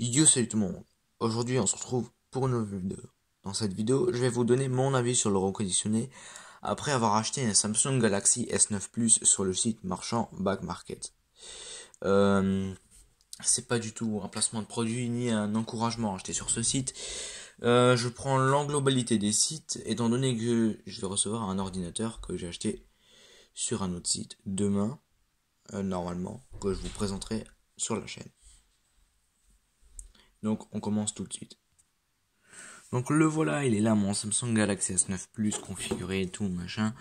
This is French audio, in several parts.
Yo salut tout le monde, aujourd'hui on se retrouve pour une nouvelle vidéo. Dans cette vidéo, je vais vous donner mon avis sur le reconditionné après avoir acheté un Samsung Galaxy S9 Plus sur le site marchand Back Market. Euh, c'est pas du tout un placement de produit ni un encouragement à acheter sur ce site. Euh, je prends l'englobalité des sites étant donné que je vais recevoir un ordinateur que j'ai acheté sur un autre site demain, euh, normalement, que je vous présenterai sur la chaîne. Donc on commence tout de suite. Donc le voilà, il est là mon Samsung Galaxy S9 Plus configuré et tout machin,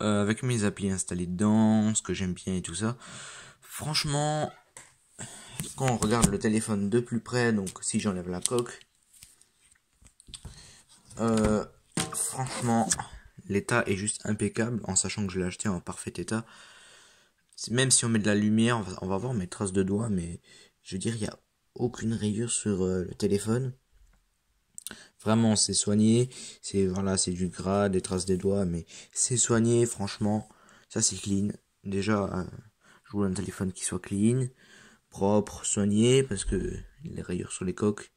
euh, avec mes applis installées dedans, ce que j'aime bien et tout ça. Franchement, quand on regarde le téléphone de plus près, donc si j'enlève la coque, euh, franchement, l'état est juste impeccable en sachant que je l'ai acheté en parfait état. Même si on met de la lumière, on va, voir mes traces de doigts, mais je veux dire, il y a aucune rayure sur euh, le téléphone. Vraiment, c'est soigné. C'est voilà, c'est du gras, des traces des doigts, mais c'est soigné. Franchement, ça c'est clean. Déjà, euh, je voulais un téléphone qui soit clean, propre, soigné, parce que les rayures sur les coques,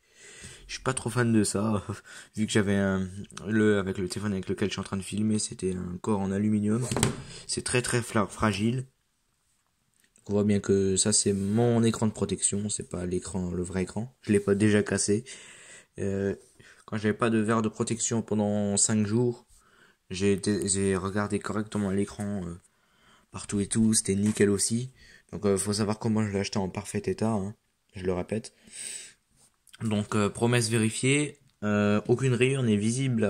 je suis pas trop fan de ça. Vu que j'avais un le avec le téléphone avec lequel je suis en train de filmer, c'était un corps en aluminium. C'est très très fragile on voit bien que ça c'est mon écran de protection, c'est pas l'écran, le vrai écran. Je l'ai pas déjà cassé. Euh, quand j'avais pas de verre de protection pendant 5 jours, j'ai regardé correctement l'écran euh, partout et tout, c'était nickel aussi. Donc il euh, faut savoir comment je l'ai acheté en parfait état, hein. je le répète. Donc promesse vérifiée, aucune rayure n'est visible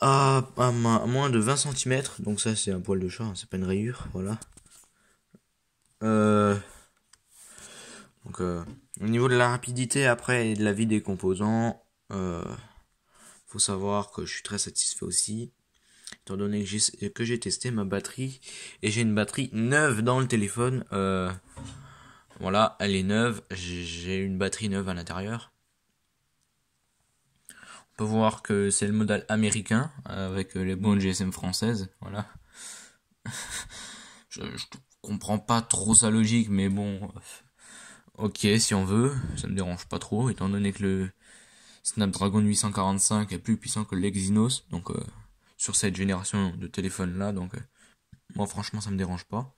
à, à, moins de 20 cm, donc ça c'est un poil de chat, hein. c'est pas une rayure, voilà. Euh, donc, euh, au niveau de la rapidité après et de la vie des composants, euh, faut savoir que je suis très satisfait aussi. Étant donné que j'ai testé ma batterie et j'ai une batterie neuve dans le téléphone. Euh, voilà, elle est neuve. J'ai une batterie neuve à l'intérieur. On peut voir que c'est le modèle américain avec les bonnes GSM françaises. Voilà. je comprends pas trop sa logique, mais bon, euh, ok, si on veut, ça me dérange pas trop, étant donné que le Snapdragon 845 est plus puissant que l'Exynos, donc euh, sur cette génération de téléphone là, donc euh, moi franchement ça me dérange pas.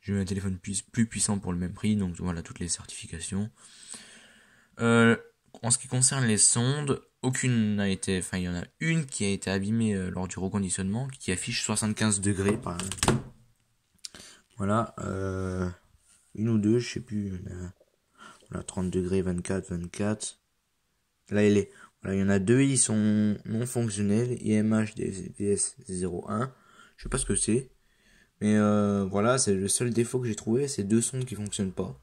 J'ai eu un téléphone plus, plus, puissant pour le même prix, donc voilà toutes les certifications. en ce qui concerne les sondes, aucune n'a été, enfin il y en a une qui a été abîmée lors du reconditionnement, qui affiche 75 degrés par, voilà, euh, une ou deux, je sais plus. Voilà, 30 degrés, 24, 24. Là, il est. Voilà, il y en a deux, ils sont non fonctionnels. IMH 01 Je sais pas ce que c'est. Mais euh, voilà, c'est le seul défaut que j'ai trouvé, c'est deux sons qui fonctionnent pas.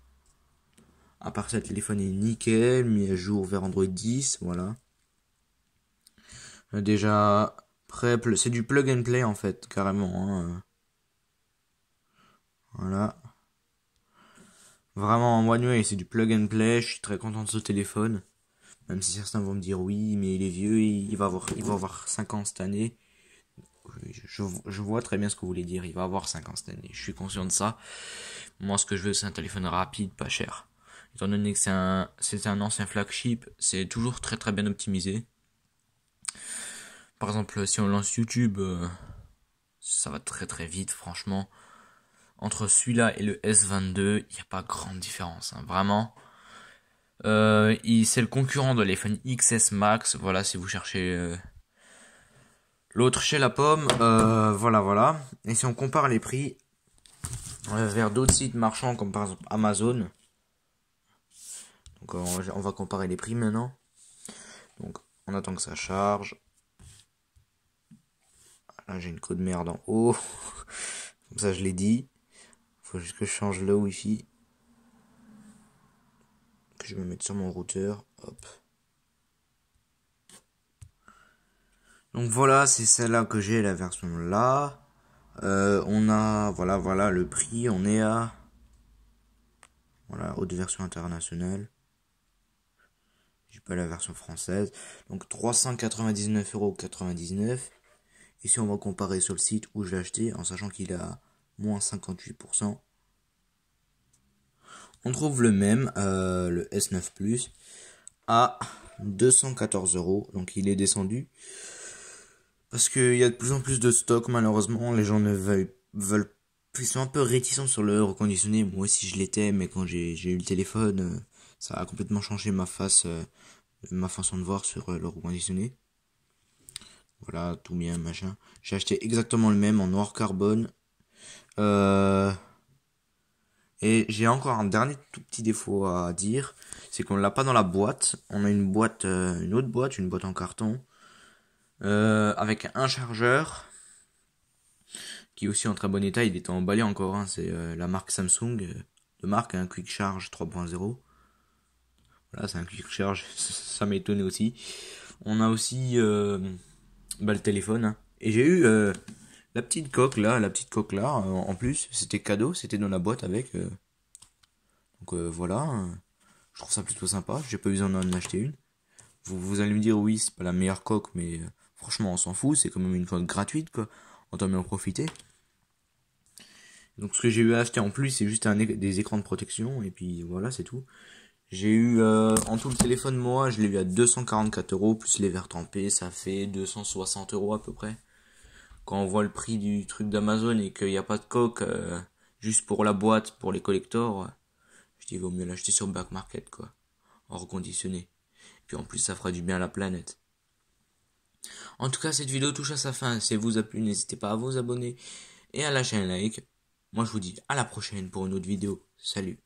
À part ça, le téléphone est nickel, mis à jour vers Android 10, voilà. Euh, déjà, prêt, c'est du plug and play en fait, carrément. Hein. Voilà. Vraiment, en et c'est du plug and play. Je suis très content de ce téléphone. Même si certains vont me dire oui, mais il est vieux, il va avoir, il va avoir 5 ans cette année. Je, je, vois très bien ce que vous voulez dire. Il va avoir 5 ans cette année. Je suis conscient de ça. Moi, ce que je veux, c'est un téléphone rapide, pas cher. Étant donné que c'est un, c'est un ancien flagship, c'est toujours très très bien optimisé. Par exemple, si on lance YouTube, euh, ça va très très vite, franchement entre celui-là et le S22, il n'y a pas grande différence, hein, vraiment. Euh, c'est le concurrent de l'iPhone XS Max, voilà, si vous cherchez euh, l'autre chez la pomme, euh, voilà, voilà. Et si on compare les prix euh, vers d'autres sites marchands, comme par exemple Amazon, donc on va comparer les prix maintenant. Donc, on attend que ça charge. Là, j'ai une queue de merde en haut. Comme ça, je l'ai dit. Faut juste que je change le wifi. Que je me mette sur mon routeur. Donc voilà, c'est celle-là que j'ai, la version là. Euh, on a, voilà, voilà, le prix, on est à, voilà, haute version internationale. J'ai pas la version française. Donc 399,99 Et si on va comparer sur le site où je l'ai acheté, en sachant qu'il a moins 58%. On trouve le même, euh, le S9 Plus, à 214 euros. Donc il est descendu. Parce qu'il y a de plus en plus de stocks, malheureusement. Les gens ne veulent, veulent ils sont un peu réticents sur le reconditionné. Moi aussi je l'étais, mais quand j'ai eu le téléphone, euh, ça a complètement changé ma face, euh, ma façon de voir sur le reconditionné. Voilà, tout bien, machin. J'ai acheté exactement le même en noir carbone euh, et j'ai encore un dernier tout petit défaut à dire, c'est qu'on ne l'a pas dans la boîte. On a une boîte, euh, une autre boîte, une boîte en carton, euh, avec un chargeur qui est aussi en très bon état. Il est emballé encore, hein. c'est la marque Samsung de marque, un hein, Quick Charge 3.0. Voilà, c'est un Quick Charge, ça m'étonne aussi. On a aussi bah, le téléphone. Hein. Et j'ai eu la petite coque là, la petite coque là, euh, en plus, c'était cadeau, c'était dans la boîte avec. Euh. Donc euh, voilà, je trouve ça plutôt sympa, j'ai pas besoin d'en acheter une. Vous, allez me dire, oui, c'est pas la meilleure coque, mais franchement, on s'en fout, c'est quand même une coque gratuite, quoi. On doit en profiter. Donc ce que j'ai eu à acheter en plus, c'est juste un, des écrans de protection, et puis voilà, c'est tout. J'ai eu, en tout le téléphone, moi, je l'ai eu à 244 euros, plus les verres trempés, ça fait 260 euros à peu près quand on voit le prix du truc d'Amazon et qu'il n'y a pas de coque euh, juste pour la boîte, pour les collectors, euh, je dis vaut mieux l'acheter sur back market quoi, en reconditionné. Puis en plus ça fera du bien à la planète. En tout cas cette vidéo touche à sa fin. Si elle vous a plu, n'hésitez pas à vous abonner et à lâcher un like. Moi je vous dis à la prochaine pour une autre vidéo. Salut